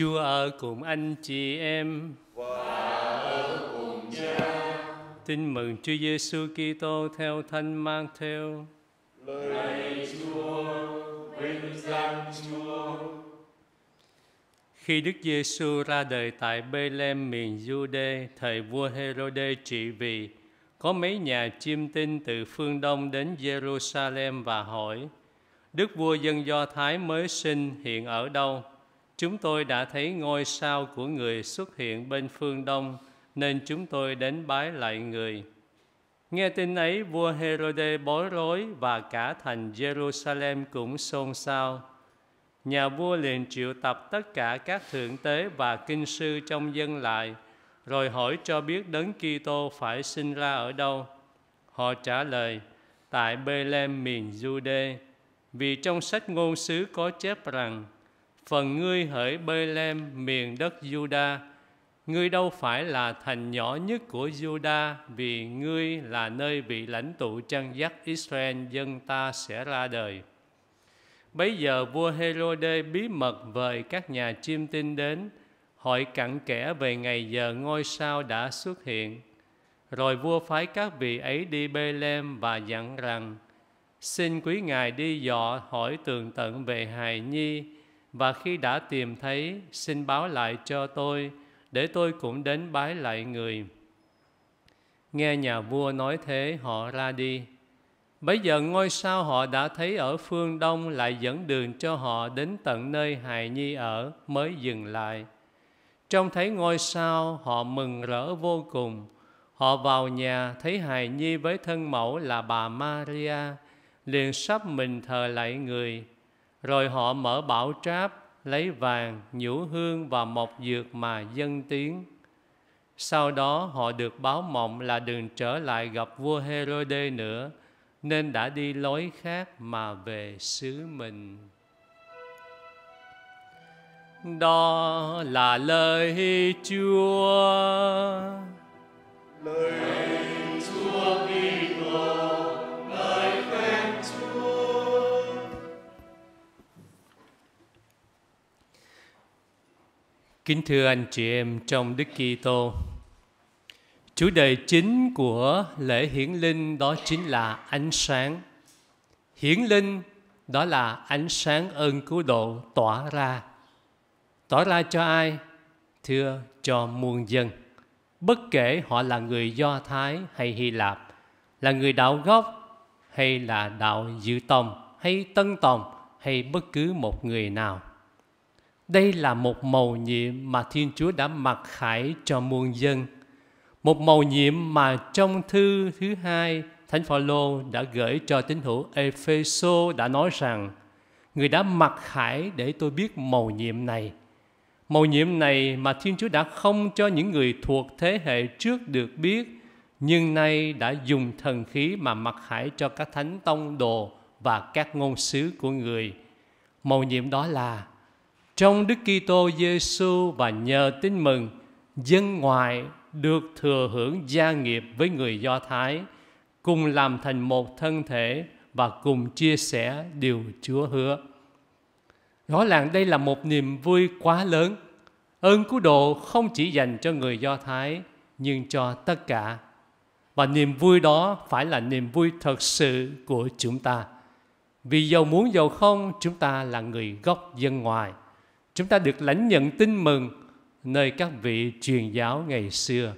Chúa ở cùng anh chị em và ở cùng cha. Tin mừng Chúa Giêsu Kitô theo Thánh mang theo. Lạy Chúa, vinh danh Chúa. Khi Đức Giêsu ra đời tại Bethlehem miền Jude, thời vua Herod trị vì, có mấy nhà chiêm tinh từ phương Đông đến Jerusalem và hỏi: Đức vua dân Do Thái mới sinh hiện ở đâu? Chúng tôi đã thấy ngôi sao của người xuất hiện bên phương Đông, nên chúng tôi đến bái lại người. Nghe tin ấy, vua Herode bối rối và cả thành Jerusalem cũng xôn xao. Nhà vua liền triệu tập tất cả các thượng tế và kinh sư trong dân lại, rồi hỏi cho biết đấng Kitô phải sinh ra ở đâu. Họ trả lời, tại Bethlehem miền Jude, vì trong sách ngôn sứ có chép rằng phần ngươi hỡi bê lem miền đất Juda ngươi đâu phải là thành nhỏ nhất của Juda vì ngươi là nơi bị lãnh tụ chân dắt Israel dân ta sẽ ra đời bây giờ vua Herode bí mật vời các nhà chiêm tinh đến hỏi cặn kẽ về ngày giờ ngôi sao đã xuất hiện rồi vua phái các vị ấy đi bê lem và dặn rằng xin quý ngài đi dọ hỏi tường tận về hài nhi và khi đã tìm thấy xin báo lại cho tôi để tôi cũng đến bái lại người nghe nhà vua nói thế họ ra đi bấy giờ ngôi sao họ đã thấy ở phương đông lại dẫn đường cho họ đến tận nơi hài nhi ở mới dừng lại trông thấy ngôi sao họ mừng rỡ vô cùng họ vào nhà thấy hài nhi với thân mẫu là bà maria liền sắp mình thờ lại người rồi họ mở bảo tráp, lấy vàng, nhũ hương và mộc dược mà dân tiếng. Sau đó họ được báo mộng là đừng trở lại gặp vua Herodê nữa, nên đã đi lối khác mà về xứ mình. Đó là lời Chúa. Lời Chúa Kính thưa anh chị em trong Đức Kitô, chủ đề chính của lễ hiển linh đó chính là ánh sáng. Hiển linh đó là ánh sáng ơn cứu độ tỏa ra. Tỏa ra cho ai? Thưa cho muôn dân. Bất kể họ là người Do Thái hay Hy Lạp, là người đạo gốc hay là đạo dự tông hay tân tòng hay bất cứ một người nào đây là một màu nhiệm mà Thiên Chúa đã mặc khải cho muôn dân. Một màu nhiệm mà trong thư thứ hai Thánh Phaolô đã gửi cho tín hữu Epheso đã nói rằng Người đã mặc khải để tôi biết màu nhiệm này. Màu nhiệm này mà Thiên Chúa đã không cho những người thuộc thế hệ trước được biết nhưng nay đã dùng thần khí mà mặc khải cho các thánh tông đồ và các ngôn sứ của người. Màu nhiệm đó là trong Đức Kitô Giêsu và nhờ tin mừng dân ngoại được thừa hưởng gia nghiệp với người Do Thái cùng làm thành một thân thể và cùng chia sẻ điều Chúa hứa. Rõ ràng đây là một niềm vui quá lớn. Ơn cứu độ không chỉ dành cho người Do Thái nhưng cho tất cả. Và niềm vui đó phải là niềm vui thật sự của chúng ta. Vì giàu muốn giàu không, chúng ta là người gốc dân ngoài chúng ta được lãnh nhận tin mừng nơi các vị truyền giáo ngày xưa.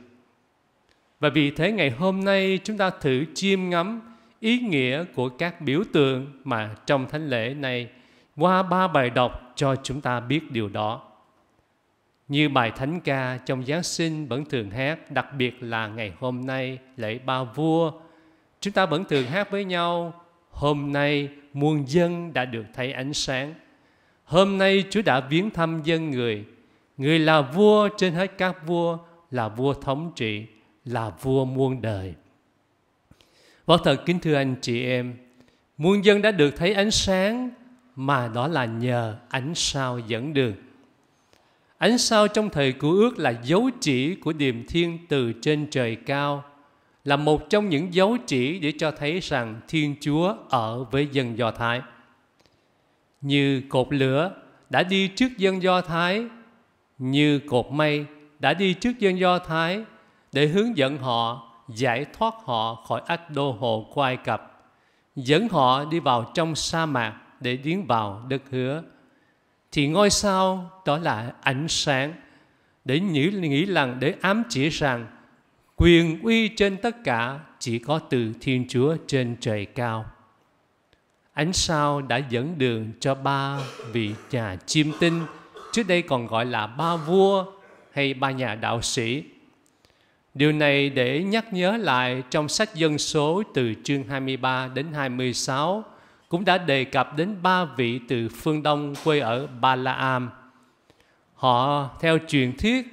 Và vì thế ngày hôm nay chúng ta thử chiêm ngắm ý nghĩa của các biểu tượng mà trong thánh lễ này qua ba bài đọc cho chúng ta biết điều đó. Như bài thánh ca trong Giáng sinh vẫn thường hát, đặc biệt là ngày hôm nay lễ ba vua, chúng ta vẫn thường hát với nhau, hôm nay muôn dân đã được thấy ánh sáng. Hôm nay Chúa đã viếng thăm dân người. Người là vua trên hết các vua, là vua thống trị, là vua muôn đời. Võ vâng, thật kính thưa anh chị em, muôn dân đã được thấy ánh sáng mà đó là nhờ ánh sao dẫn đường. Ánh sao trong thời của ước là dấu chỉ của điềm thiên từ trên trời cao, là một trong những dấu chỉ để cho thấy rằng Thiên Chúa ở với dân Do Thái như cột lửa đã đi trước dân Do Thái, như cột mây đã đi trước dân Do Thái để hướng dẫn họ, giải thoát họ khỏi ách đô hộ của Ai Cập, dẫn họ đi vào trong sa mạc để tiến vào đất hứa. Thì ngôi sao đó là ánh sáng để nghĩ, nghĩ rằng để ám chỉ rằng quyền uy trên tất cả chỉ có từ Thiên Chúa trên trời cao. Ánh sao đã dẫn đường cho ba vị nhà chiêm tinh, trước đây còn gọi là ba vua hay ba nhà đạo sĩ. Điều này để nhắc nhớ lại trong sách dân số từ chương 23 đến 26 cũng đã đề cập đến ba vị từ phương Đông quê ở Ba La Am. Họ theo truyền thuyết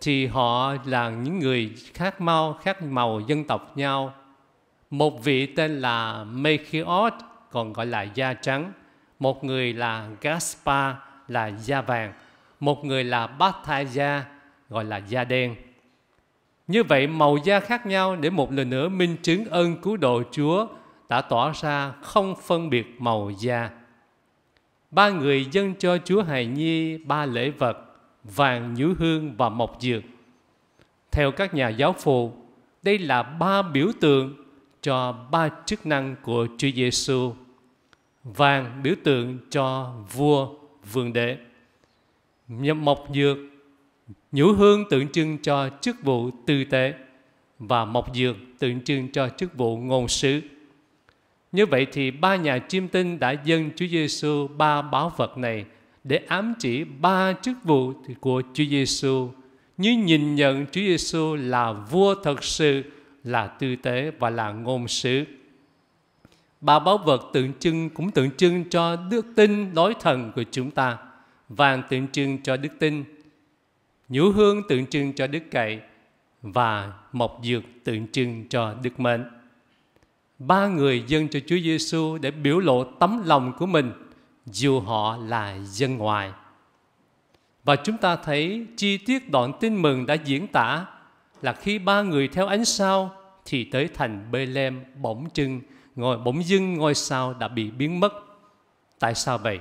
thì họ là những người khác mau, khác màu dân tộc nhau. Một vị tên là Melchior còn gọi là da trắng, một người là Gaspa là da vàng, một người là Bhattaya gọi là da đen. Như vậy màu da khác nhau để một lần nữa minh chứng ơn cứu độ Chúa đã tỏ ra không phân biệt màu da. Ba người dâng cho Chúa Hài Nhi ba lễ vật vàng nhũ hương và mộc dược. Theo các nhà giáo phụ, đây là ba biểu tượng cho ba chức năng của Chúa Giêsu vàng biểu tượng cho vua vương đế mộc dược nhũ hương tượng trưng cho chức vụ tư tế và mộc dược tượng trưng cho chức vụ ngôn sứ như vậy thì ba nhà chiêm tinh đã dâng Chúa Giêsu ba báo vật này để ám chỉ ba chức vụ của Chúa Giêsu như nhìn nhận Chúa Giêsu là vua thật sự, là tư tế và là ngôn sứ ba báu vật tượng trưng cũng tượng trưng cho đức tin đối thần của chúng ta vàng tượng trưng cho đức tin nhũ hương tượng trưng cho đức cậy và mộc dược tượng trưng cho đức mệnh ba người dân cho Chúa Giêsu để biểu lộ tấm lòng của mình dù họ là dân ngoại và chúng ta thấy chi tiết đoạn tin mừng đã diễn tả là khi ba người theo ánh sao thì tới thành Bethlehem bỗng chưng ngồi bỗng dưng ngôi sao đã bị biến mất. Tại sao vậy?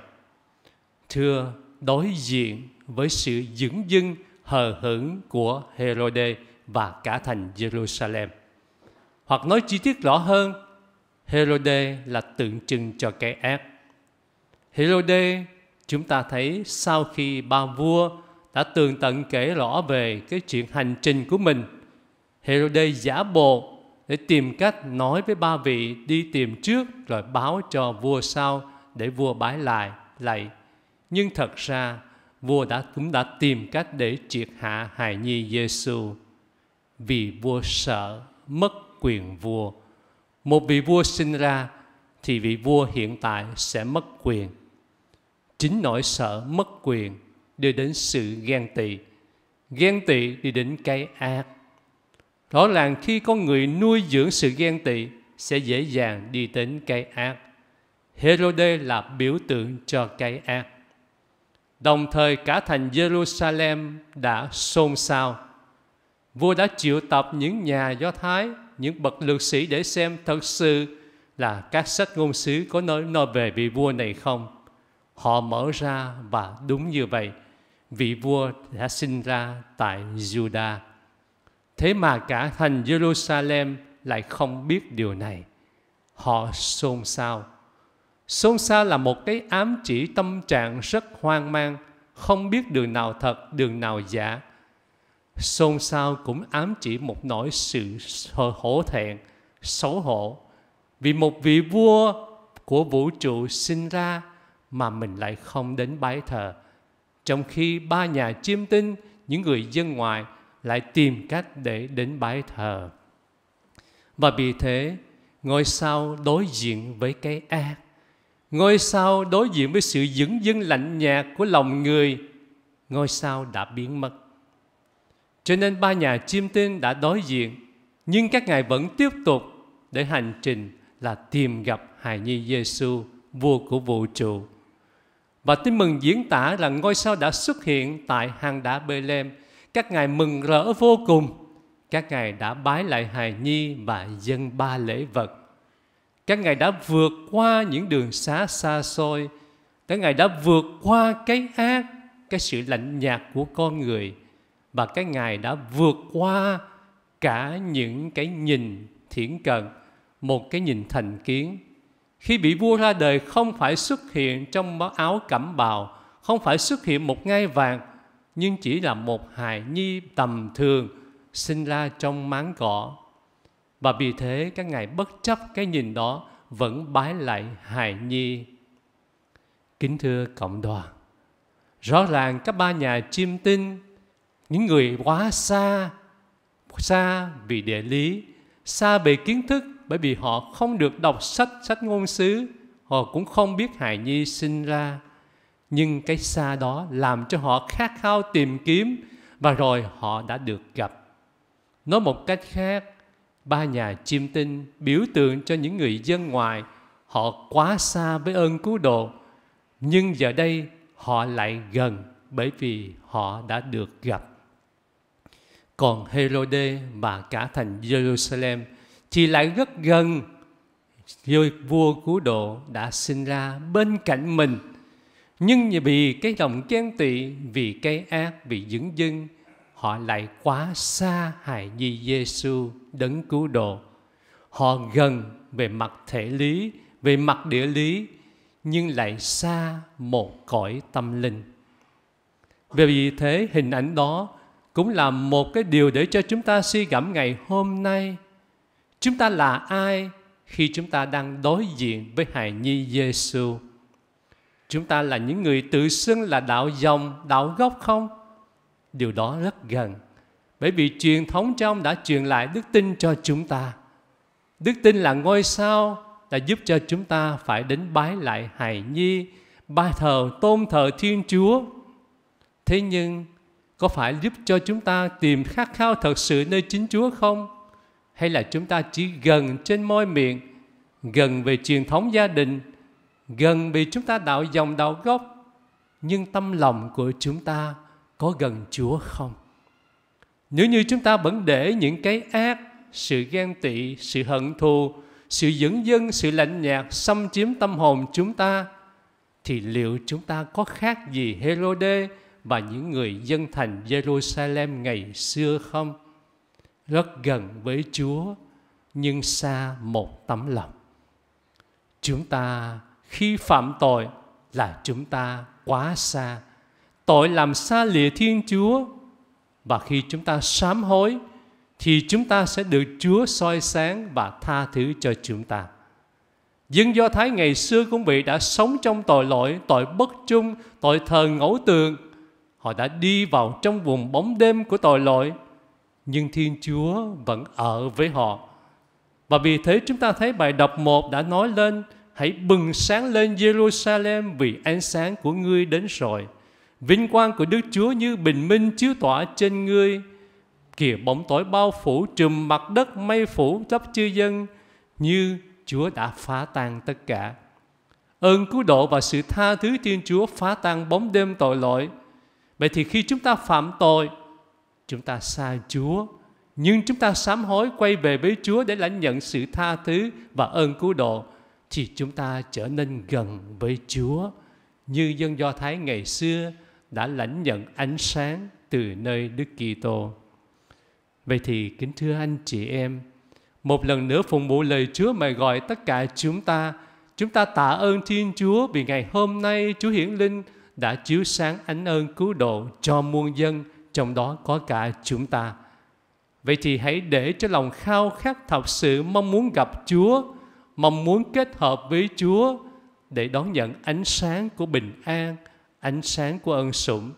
Thưa, đối diện với sự dững dưng hờ hững của Herode và cả thành Jerusalem. Hoặc nói chi tiết rõ hơn, Herode là tượng trưng cho cái ác. Herode chúng ta thấy sau khi ba vua đã tường tận kể rõ về cái chuyện hành trình của mình, Herode giả bộ để tìm cách nói với ba vị đi tìm trước rồi báo cho vua sau để vua bái lại lạy nhưng thật ra vua đã cũng đã tìm cách để triệt hạ hài nhi Giêsu vì vua sợ mất quyền vua một vị vua sinh ra thì vị vua hiện tại sẽ mất quyền chính nỗi sợ mất quyền đưa đến sự ghen tị ghen tị đi đến cái ác Rõ ràng khi con người nuôi dưỡng sự ghen tị sẽ dễ dàng đi đến cái ác. Herode là biểu tượng cho cái ác. Đồng thời cả thành Jerusalem đã xôn xao. Vua đã triệu tập những nhà Do Thái, những bậc lược sĩ để xem thật sự là các sách ngôn sứ có nói nói về vị vua này không. Họ mở ra và đúng như vậy, vị vua đã sinh ra tại Judah Thế mà cả thành Jerusalem lại không biết điều này. Họ xôn xao. Xôn xao là một cái ám chỉ tâm trạng rất hoang mang, không biết đường nào thật, đường nào giả. Xôn xao cũng ám chỉ một nỗi sự hổ thẹn, xấu hổ. Vì một vị vua của vũ trụ sinh ra mà mình lại không đến bái thờ. Trong khi ba nhà chiêm tinh, những người dân ngoài lại tìm cách để đến bái thờ. Và vì thế, ngôi sao đối diện với cái ác, ngôi sao đối diện với sự dững dưng lạnh nhạt của lòng người, ngôi sao đã biến mất. Cho nên ba nhà chiêm tinh đã đối diện, nhưng các ngài vẫn tiếp tục để hành trình là tìm gặp hài nhi Giêsu, vua của vũ trụ. Và tin mừng diễn tả rằng ngôi sao đã xuất hiện tại hang đá Bethlehem các ngài mừng rỡ vô cùng các ngài đã bái lại hài nhi và dâng ba lễ vật các ngài đã vượt qua những đường xá xa xôi các ngài đã vượt qua cái ác cái sự lạnh nhạt của con người và các ngài đã vượt qua cả những cái nhìn thiển cận một cái nhìn thành kiến khi bị vua ra đời không phải xuất hiện trong áo cẩm bào không phải xuất hiện một ngai vàng nhưng chỉ là một hài nhi tầm thường sinh ra trong máng cỏ. Và vì thế các ngài bất chấp cái nhìn đó vẫn bái lại hài nhi. Kính thưa cộng đoàn, rõ ràng các ba nhà chiêm tinh, những người quá xa, xa vì địa lý, xa về kiến thức bởi vì họ không được đọc sách, sách ngôn sứ, họ cũng không biết hài nhi sinh ra nhưng cái xa đó làm cho họ khát khao tìm kiếm và rồi họ đã được gặp nói một cách khác ba nhà chiêm tinh biểu tượng cho những người dân ngoài họ quá xa với ơn cứu độ nhưng giờ đây họ lại gần bởi vì họ đã được gặp còn Herod và cả thành Jerusalem thì lại rất gần với vua cứu độ đã sinh ra bên cạnh mình nhưng vì cái lòng ghen tị vì cái ác vì dững dưng họ lại quá xa hài nhi Giêsu đấng cứu độ họ gần về mặt thể lý về mặt địa lý nhưng lại xa một cõi tâm linh về vì thế hình ảnh đó cũng là một cái điều để cho chúng ta suy gẫm ngày hôm nay chúng ta là ai khi chúng ta đang đối diện với hài nhi Giêsu xu chúng ta là những người tự xưng là đạo dòng, đạo gốc không? Điều đó rất gần. Bởi vì truyền thống trong đã truyền lại đức tin cho chúng ta. Đức tin là ngôi sao đã giúp cho chúng ta phải đến bái lại hài nhi, bái thờ, tôn thờ Thiên Chúa. Thế nhưng, có phải giúp cho chúng ta tìm khát khao thật sự nơi chính Chúa không? Hay là chúng ta chỉ gần trên môi miệng, gần về truyền thống gia đình, gần bị chúng ta đạo dòng đạo gốc nhưng tâm lòng của chúng ta có gần Chúa không? Nếu như chúng ta vẫn để những cái ác, sự ghen tị, sự hận thù, sự dững dưng, sự lạnh nhạt xâm chiếm tâm hồn chúng ta, thì liệu chúng ta có khác gì Herode và những người dân thành Jerusalem ngày xưa không? Rất gần với Chúa, nhưng xa một tấm lòng. Chúng ta khi phạm tội là chúng ta quá xa tội làm xa lìa thiên chúa và khi chúng ta sám hối thì chúng ta sẽ được chúa soi sáng và tha thứ cho chúng ta dân do thái ngày xưa cũng bị đã sống trong tội lỗi tội bất trung tội thờ ngẫu tượng họ đã đi vào trong vùng bóng đêm của tội lỗi nhưng thiên chúa vẫn ở với họ và vì thế chúng ta thấy bài đọc một đã nói lên Hãy bừng sáng lên Jerusalem vì ánh sáng của ngươi đến rồi. Vinh quang của Đức Chúa như bình minh chiếu tỏa trên ngươi. Kìa bóng tối bao phủ trùm mặt đất mây phủ khắp chư dân như Chúa đã phá tan tất cả. Ơn cứu độ và sự tha thứ Thiên Chúa phá tan bóng đêm tội lỗi. Vậy thì khi chúng ta phạm tội, chúng ta xa Chúa, nhưng chúng ta sám hối quay về với Chúa để lãnh nhận sự tha thứ và ơn cứu độ thì chúng ta trở nên gần với Chúa như dân Do Thái ngày xưa đã lãnh nhận ánh sáng từ nơi Đức Kitô. Vậy thì kính thưa anh chị em, một lần nữa phụng vụ lời Chúa mời gọi tất cả chúng ta, chúng ta tạ ơn Thiên Chúa vì ngày hôm nay Chúa Hiển Linh đã chiếu sáng ánh ơn cứu độ cho muôn dân, trong đó có cả chúng ta. Vậy thì hãy để cho lòng khao khát thật sự mong muốn gặp Chúa, mong muốn kết hợp với Chúa để đón nhận ánh sáng của bình an, ánh sáng của ân sủng.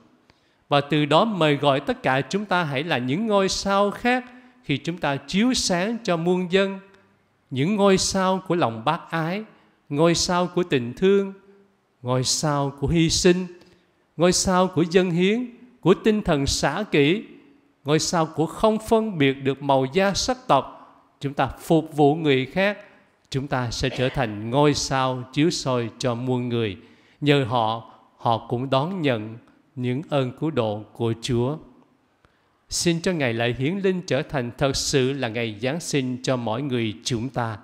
Và từ đó mời gọi tất cả chúng ta hãy là những ngôi sao khác khi chúng ta chiếu sáng cho muôn dân, những ngôi sao của lòng bác ái, ngôi sao của tình thương, ngôi sao của hy sinh, ngôi sao của dân hiến, của tinh thần xã kỷ, ngôi sao của không phân biệt được màu da sắc tộc, chúng ta phục vụ người khác chúng ta sẽ trở thành ngôi sao chiếu soi cho muôn người. Nhờ họ, họ cũng đón nhận những ơn cứu độ của Chúa. Xin cho ngày lễ hiến linh trở thành thật sự là ngày Giáng sinh cho mỗi người chúng ta,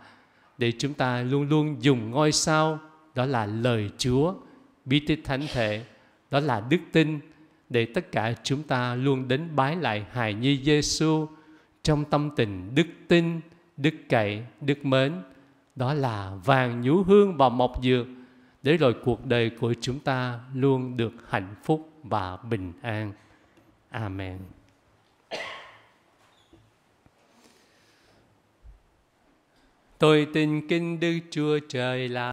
để chúng ta luôn luôn dùng ngôi sao, đó là lời Chúa, bí tích thánh thể, đó là đức tin, để tất cả chúng ta luôn đến bái lại hài nhi Giêsu trong tâm tình đức tin, đức cậy, đức mến, đó là vàng nhũ hương và mộc dược để rồi cuộc đời của chúng ta luôn được hạnh phúc và bình an. Amen. Tôi tin kinh Đức Chúa Trời là